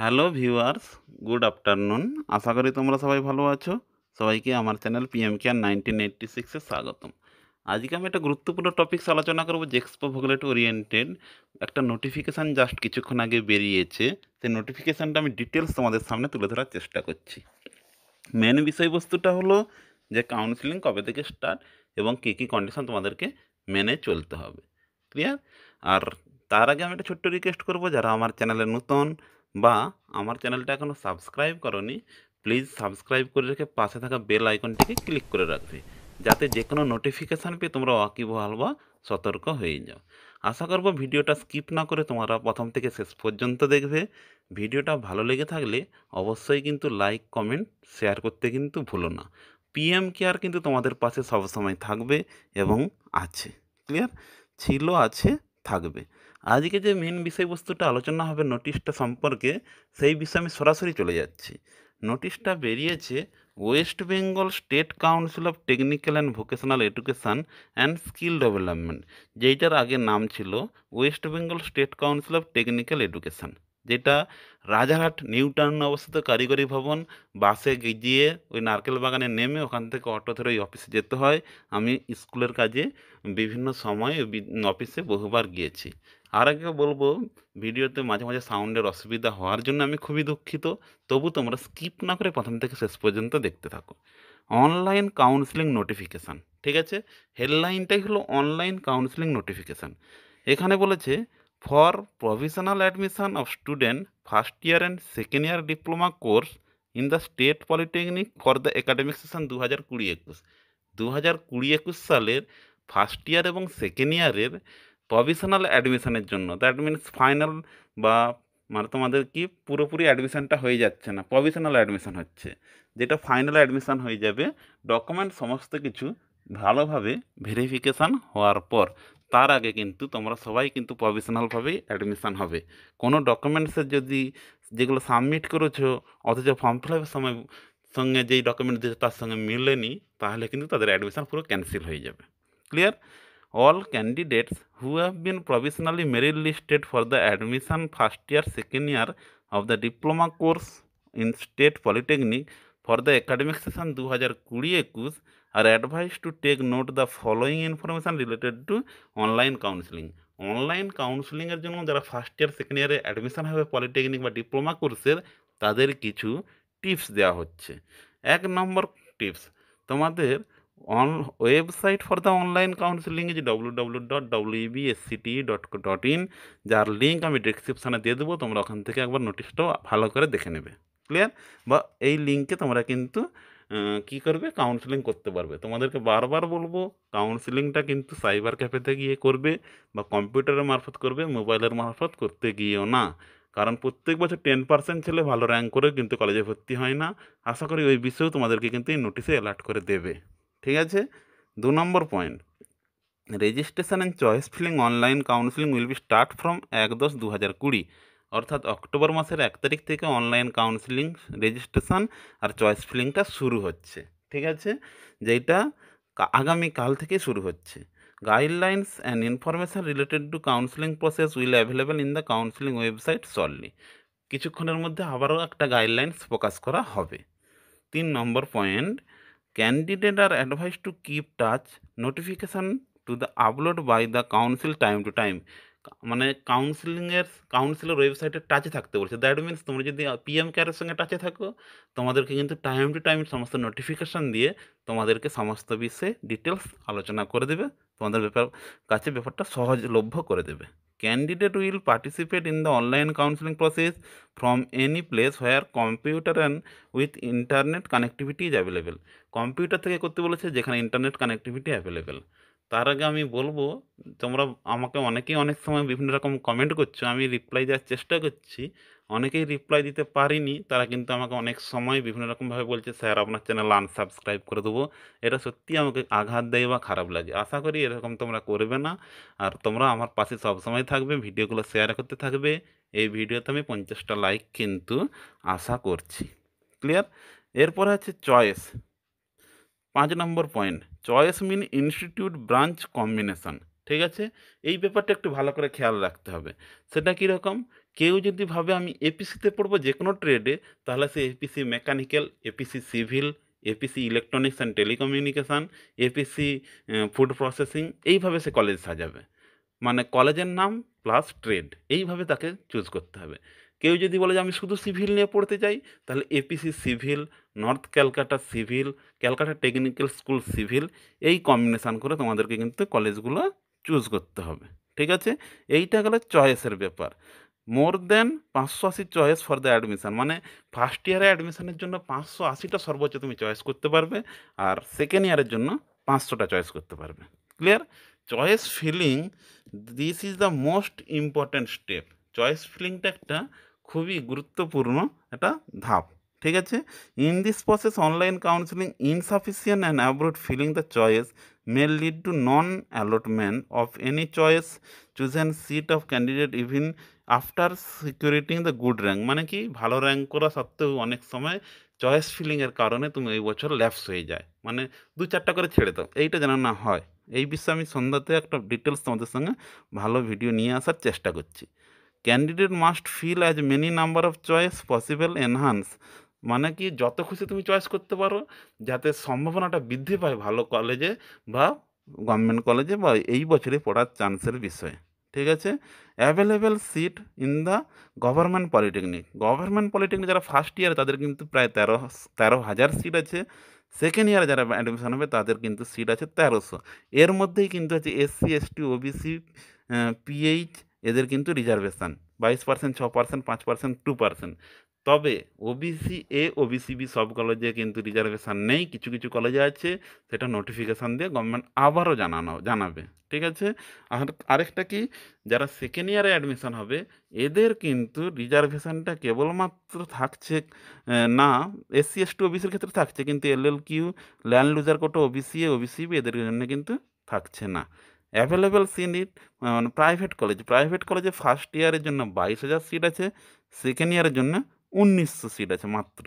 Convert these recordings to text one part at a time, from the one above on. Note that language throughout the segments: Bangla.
হ্যালো ভিউয়ার্স গুড আফটারনুন আশা করি তোমরা সবাই ভালো আছো সবাইকে আমার channel PM care nineteen eighty সিক্সে স্বাগতম আজকে আমি একটা গুরুত্বপূর্ণ টপিকস আলোচনা করবো জেক্সপো ভোগলেট ওরিয়েন্টেড একটা নোটিফিকেশান জাস্ট কিছুক্ষণ আগে বেরিয়েছে সেই নোটিফিকেশানটা আমি ডিটেলস তোমাদের সামনে তুলে ধরার চেষ্টা করছি মেন বিষয়বস্তুটা হলো যে কাউন্সিলিং কবে থেকে স্টার্ট এবং কী কী কন্ডিশন তোমাদেরকে মেনে চলতে হবে ক্লিয়ার আর তার আগে আমি একটা ছোট্ট রিকোয়েস্ট করবো যারা আমার চ্যানেলে নতুন বা আমার চ্যানেলটা এখনও সাবস্ক্রাইব করনি প্লিজ সাবস্ক্রাইব করে রেখে পাশে থাকা বেল আইকনটিকে ক্লিক করে রাখবে যাতে যে কোনো নোটিফিকেশান পেয়ে তোমরা ওয়াকিবহাল বা সতর্ক হয়ে যাও আশা করব ভিডিওটা স্কিপ না করে তোমরা প্রথম থেকে শেষ পর্যন্ত দেখবে ভিডিওটা ভালো লেগে থাকলে অবশ্যই কিন্তু লাইক কমেন্ট শেয়ার করতে কিন্তু ভুলো না পিএম কেয়ার কিন্তু তোমাদের পাশে সবসময় থাকবে এবং আছে ক্লিয়ার ছিল আছে থাকবে আজকে যে মেন বিষয়বস্তুটা আলোচনা হবে নোটিশটা সম্পর্কে সেই বিষয়ে আমি সরাসরি চলে যাচ্ছি নোটিশটা বেরিয়েছে West Bengal State Council of Technical and Vocational Education and Skill Development যেইটার আগে নাম ছিল West Bengal State Council of Technical Education যেটা রাজারহাট নিউ টাউন অবস্থিত কারিগরি ভবন বাসে গিয়ে ওই নারকেল বাগানে নেমে ওখান থেকে অটো ধরে ওই অফিসে যেতে হয় আমি স্কুলের কাজে বিভিন্ন সময় অফিসে বহুবার গিয়েছি আর আগে বলবো ভিডিওতে মাঝে মাঝে সাউন্ডের অসুবিধা হওয়ার জন্য আমি খুবই দুঃখিত তবু তোমরা স্কিপ না করে প্রথম থেকে শেষ পর্যন্ত দেখতে থাকো অনলাইন কাউন্সিলিং নোটিফিকেশান ঠিক আছে হেডলাইনটাই হলো অনলাইন কাউন্সিলিং নোটিফিকেশান এখানে বলেছে for provisional admission of student first year and second year diploma course in the state polytechnic for the academic session দু হাজার কুড়ি একুশ দু হাজার কুড়ি একুশ সালের ফার্স্ট ইয়ার এবং সেকেন্ড ইয়ারের প্রভিশনাল অ্যাডমিশনের জন্য দ্যাট মিনস ফাইনাল বা মানে তোমাদের কি পুরোপুরি অ্যাডমিশানটা হয়ে যাচ্ছে না প্রভিশনাল অ্যাডমিশান হচ্ছে যেটা ফাইনাল অ্যাডমিশান হয়ে যাবে ডকুমেন্ট সমস্ত কিছু ভালোভাবে ভেরিফিকেশান হওয়ার পর তার আগে কিন্তু তোমরা সবাই কিন্তু প্রভিশনালভাবেই অ্যাডমিশান হবে কোনো ডকুমেন্টসের যদি যেগুলো সাবমিট করেছো অথচ ফর্ম ফিল আপের সময় সঙ্গে যেই ডকুমেন্ট দিয়েছো তার সঙ্গে মিলেনি তাহলে কিন্তু তাদের অ্যাডমিশান পুরো ক্যান্সেল হয়ে যাবে clear all candidates who have been provisionally merit listed for the admission first year second year of the diploma course in state polytechnic for the academic session দু হাজার কুড়ি একুশ are advise to take note the following information related to online counselling online কাউন্সিলিংয়ের জন্য যারা ফার্স্ট ইয়ার সেকেন্ড ইয়ারে অ্যাডমিশন হবে পলিটেকনিক বা ডিপ্লোমা কোর্সের তাদের কিছু টিপস দেওয়া হচ্ছে এক নম্বর টিপস তোমাদের on website for the online counselling is W W dot WBSCT dot dot in যার লিঙ্ক আমি ডিসক্রিপশানে দিয়ে দেবো তোমরা ওখান থেকে একবার নোটিশটাও ভালো করে দেখে নেবে ক্লিয়ার বা এই লিঙ্কে তোমরা কিন্তু কি করবে কাউন্সিলিং করতে পারবে তোমাদেরকে বারবার বলবো কাউন্সিলিংটা কিন্তু সাইবার ক্যাফেতে গিয়ে করবে বা কম্পিউটারের মারফত করবে মোবাইলের মারফত করতে গিয়েও না কারণ প্রত্যেক বছর টেন পার্সেন্ট ছেলে ভালো র্যাঙ্ক করে কিন্তু কলেজে ভর্তি হয় না আশা করি ওই বিষয়েও তোমাদেরকে কিন্তু এই নোটিশে অ্যালার্ট করে দেবে ঠিক আছে দু নম্বর point registration and choice filling online counselling will be start from এক দশ দু হাজার কুড়ি অর্থাৎ অক্টোবর মাসের এক তারিখ থেকে অনলাইন কাউন্সিলিং রেজিস্ট্রেশন আর চয়েস ফিলিংটা শুরু হচ্ছে ঠিক আছে যেটা আগামীকাল থেকে শুরু হচ্ছে guidelines and information related to counselling process will available in the counselling website solely কিছুক্ষণের মধ্যে আবারও একটা গাইডলাইন্স প্রকাশ করা হবে তিন নম্বর point candidate are advise to keep touch notification to the upload by the council time to time মানে কাউন্সিলিংয়ের কাউন্সিলের ওয়েবসাইটে টাচে থাকতে বলছে দ্যাট মিনস তোমরা যদি পিএম কেয়ারের সঙ্গে টাচে থাকো তোমাদেরকে কিন্তু টাইম টু টাইম সমস্ত নোটিফিকেশান দিয়ে তোমাদেরকে সমস্ত বিষয়ে ডিটেলস আলোচনা করে দেবে তোমাদের ব্যাপার কাছে ব্যাপারটা সহজলভ্য করে দেবে candidate will participate in the online counselling process from any place where computer and with internet connectivity is available computer থেকে করতে বলেছে যেখানে ইন্টারনেট কানেক্টিভিটি অ্যাভেলেবেল তার আগে আমি বলবো তোমরা আমাকে অনেকেই অনেক সময় বিভিন্ন রকম কমেন্ট করছো আমি রিপ্লাই দেওয়ার চেষ্টা করছি অনেকেই রিপ্লাই দিতে পারিনি তারা কিন্তু আমাকে অনেক সময় বিভিন্ন রকমভাবে বলছে স্যার আপনার চ্যানেল আনসাবস্ক্রাইব করে দেবো এটা সত্যি আমাকে আঘাত দেয় বা খারাপ লাগে আশা করি এরকম তোমরা করবে না আর তোমরা আমার পাশে সবসময় থাকবে ভিডিওগুলো শেয়ার করতে থাকবে এই ভিডিওতে আমি পঞ্চাশটা লাইক কিন্তু আশা করছি ক্লিয়ার এরপরে আছে চয়েস পাঁচ number point choice mean institute branch combination ঠিক আছে এই ব্যাপারটা একটু ভালো করে খেয়াল রাখতে হবে সেটা কীরকম কেউ যদি ভাবে আমি এপিসিতে পড়বো যে কোনো ট্রেডে তাহলে সে APC mechanical APC civil APC electronics and telecommunication APC food processing এইভাবে সে কলেজ সাজাবে মানে কলেজের নাম প্লাস ট্রেড এইভাবে তাকে চুজ করতে হবে কেউ যদি বলে যে আমি শুধু সিভিল নিয়ে পড়তে চাই তাহলে APC civil north Calcutta civil Calcutta technical school civil এই কম্বিনেশান করে তোমাদেরকে কিন্তু কলেজগুলো চুজ করতে হবে ঠিক আছে এইটা গেল চয়েসের ব্যাপার মোর দেন পাঁচশো আশি চয়েস ফর দ্য অ্যাডমিশান মানে ফার্স্ট ইয়ারে অ্যাডমিশানের জন্য পাঁচশো আশিটা সর্বোচ্চ তুমি চয়েস করতে পারবে আর সেকেন্ড ইয়ারের জন্য পাঁচশোটা চয়েস করতে পারবে clear choice filling this is the most important step choice ফিলিংটা একটা খুবই গুরুত্বপূর্ণ একটা ধাপ ঠিক আছে in this process online counselling insufficient and abroad filling the choice may lead to non allotment of any choice chosen seat of candidate even after securing the good rank মানে কি ভালো র্যাঙ্ক করা সত্ত্বেও অনেক সময় চয়েস ফিলিংয়ের কারণে তুমি এই বছর ল্যাপস হয়ে যায় মানে দু চারটা করে ছেড়ে দাও এইটা যেন না হয় এই বিষয়ে আমি সন্ধ্যাতে একটা ডিটেলস তোমাদের সঙ্গে ভালো ভিডিও নিয়ে আসার চেষ্টা করছি candidate must fill as many number of choice possible enhance মানে কি যত খুশি তুমি চয়েস করতে পারো যাতে সম্ভাবনাটা বৃদ্ধি পায় ভালো কলেজে বা গভর্নমেন্ট কলেজে বা এই বছরে পড়ার চান্সের বিষয়ে ঠিক আছে available seat in the government polytechnic government polytechnic যারা ফার্স্ট ইয়ার তাদের কিন্তু প্রায় তেরো তেরো হাজার সিট আছে সেকেন্ড ইয়ারে যারা অ্যাডমিশন হবে তাদের কিন্তু সিট আছে তেরোশো এর মধ্যেই কিন্তু আছে এসসি এসটি ওবিসি পিএইচ এদের কিন্তু রিজার্ভেশন বাইশ পার্সেন্ট ছ পার্সেন্ট পাঁচ পার্সেন্ট টু পার্সেন্ট তবে ওবিসি এ ওবিসি বি সব কলেজে কিন্তু রিজার্ভেশন নেই কিছু কিছু কলেজে আছে সেটা নোটিফিকেশান দিয়ে গভর্নমেন্ট আবারও জানানো জানাবে ঠিক আছে আর আরেকটা কি যারা সেকেন্ড ইয়ারে অ্যাডমিশন হবে এদের কিন্তু রিজার্ভেশনটা কেবলমাত্র থাকছে না এসসি এস টি ওবিসির ক্ষেত্রে থাকছে কিন্তু L L Q land loser quota OBC A OBC B এদের জন্য কিন্তু থাকছে না অ্যাভেলেবেল সিট মানে প্রাইভেট কলেজ প্রাইভেট কলেজে ফার্স্ট ইয়ারের জন্য বাইশ হাজার সিট আছে সেকেন্ড ইয়ারের জন্য উনিশশো সিট আছে মাত্র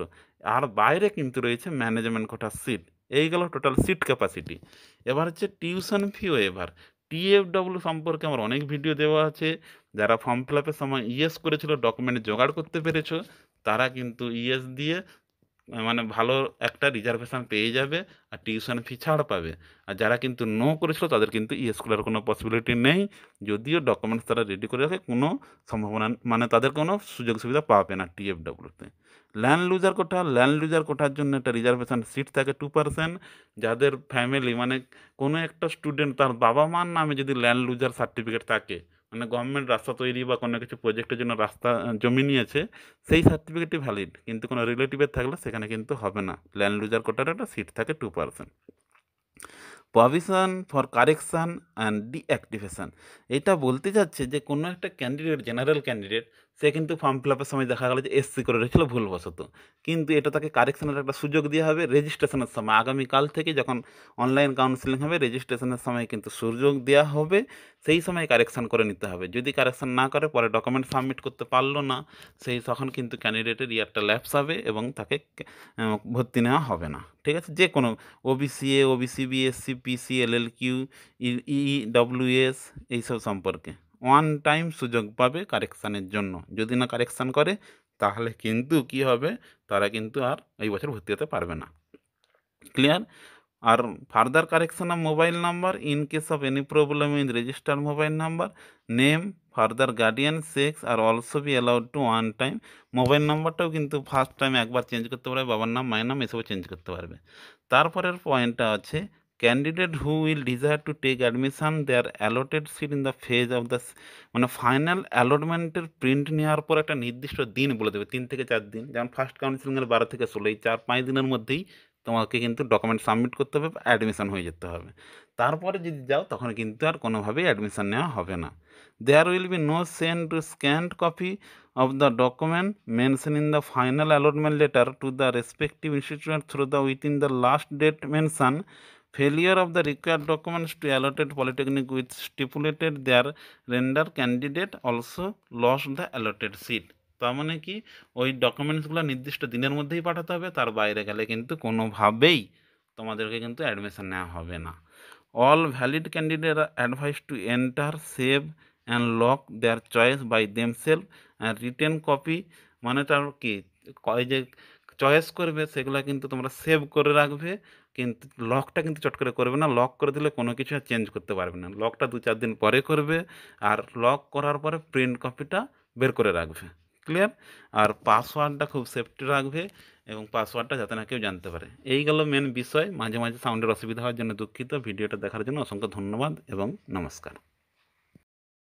আর বাইরে কিন্তু রয়েছে ম্যানেজমেন্ট কোটার সিট এই গেল টোটাল সিট ক্যাপাসিটি এবার হচ্ছে টিউশন ফিও এবার টিএফডব্লিউ সম্পর্কে আমার অনেক ভিডিও দেওয়া আছে যারা ফর্ম ফিল আপের সময় ইএস e করেছিল ডকুমেন্ট জোগাড় করতে পেরেছো তারা কিন্তু ইএস e দিয়ে মানে ভালো একটা রিজার্ভেশন পেয়ে যাবে আর টিউশন ফি ছাড় পাবে আর যারা কিন্তু নো করেছিল তাদের কিন্তু ইএস স্কুলের কোনো পসিবিলিটি নেই যদিও ডকুমেন্টস তারা রেডি করে রাখে কোনো সম্ভাবনা মানে তাদের কোনো সুযোগ সুবিধা পাবে না টিএফডব্লিউতে land loser quota land loser কোঠার জন্য একটা রিজার্ভেশন সিট থাকে টু পার্সেন্ট যাদের ফ্যামিলি মানে কোনো একটা স্টুডেন্ট তার বাবা মার নামে যদি ল্যান্ড লুজার সার্টিফিকেট থাকে মানে গভর্নমেন্ট রাস্তা তৈরি বা কোনো কিছু প্রজেক্টের জন্য রাস্তা জমি নিয়েছে সেই সার্টিফিকেটটি ভ্যালিড কিন্তু কোনো রিলেটিভের থাকলে সেখানে কিন্তু হবে না ল্যান্ড লুজার কোটার একটা সিট থাকে two percent provision for correction and deactivation এটা বলতে চাচ্ছে যে কোনো একটা ক্যান্ডিডেট জেনারেল ক্যান্ডিডেট সে কিন্তু ফর্ম ফিল আপের সময় দেখা গেল যে এসসি করে রেখেছিল ভুলবশত কিন্তু এটা তাকে কারেকশানের একটা সুযোগ দেওয়া হবে রেজিস্ট্রেশনের সময় আগামীকাল থেকে যখন অনলাইন কাউন্সিলিং হবে রেজিস্ট্রেশনের সময় কিন্তু সুযোগ দেওয়া হবে সেই সময় কারেকশান করে নিতে হবে যদি কারেকশান না করে পরে ডকুমেন্ট সাবমিট করতে পারলো না সেই তখন কিন্তু ক্যান্ডিডেটের ইয়ারটা ল্যাপস হবে এবং তাকে ভর্তি নেওয়া হবে না ঠিক আছে যে কোনো OBC A OBC B PC LLQ EWS এইসব সম্পর্কে ওয়ান টাইম সুযোগ পাবে কারেকশানের জন্য যদি না কারেকশান করে তাহলে কিন্তু কি হবে তারা কিন্তু আর এই বছর ভর্তি হতে পারবে না ক্লিয়ার আর further correction of mobile number in case of any problem in register mobile number name further guardian sex are also be allowed to one time mobile নাম্বারটাও কিন্তু ফার্স্ট টাইম একবার চেঞ্জ করতে পারবে বাবার নাম মায়ের নাম এসবও চেঞ্জ করতে পারবে তারপরের পয়েন্টটা আছে candidate who will desire to take admission their allotted seat in the phase of the মানে ফাইনাল অ্যালটমেন্টের প্রিন্ট নেওয়ার পর একটা নির্দিষ্ট দিন বলে দেবে তিন থেকে চার দিন যেমন ফার্স্ট কাউন্সিলিং এর বারো থেকে ষোলো এই চার পাঁচ দিনের মধ্যেই তোমাকে কিন্তু ডকুমেন্ট সাবমিট করতে হবে অ্যাডমিশন হয়ে যেতে হবে তারপরে যদি যাও তখন কিন্তু আর কোনোভাবেই অ্যাডমিশান নেওয়া হবে না there will be no send scanned copy of the document mention in the final allotment letter to the respective institute through the with in the last date mention failure of the required documents to allotted polytechnic which stipulated their render candidate also lost the allotted seat তার মানে কি ওই ডকুমেন্টসগুলো নির্দিষ্ট দিনের মধ্যেই পাঠাতে হবে তার বাইরে গেলে কিন্তু কোনোভাবেই তোমাদেরকে কিন্তু অ্যাডমিশন নেওয়া হবে না all valid candidate advise to enter save and lock their choice by them self and written copy মানে তার কি যে চয়েস করবে সেগুলো কিন্তু তোমরা সেভ করে রাখবে কিন্তু লকটা কিন্তু চট করে করবে না লক করে দিলে কোনো কিছু আর চেঞ্জ করতে পারবে না লকটা দু চার দিন পরে করবে আর লক করার পরে প্রিন্ট কপিটা বের করে রাখবে ক্লিয়ার আর পাসওয়ার্ডটা খুব সেফটি রাখবে এবং পাসওয়ার্ডটা যাতে না কেউ জানতে পারে এই গেল মেন বিষয় মাঝে মাঝে সাউন্ডের অসুবিধা হওয়ার জন্য দুঃখিত ভিডিওটা দেখার জন্য অসংখ্য ধন্যবাদ এবং নমস্কার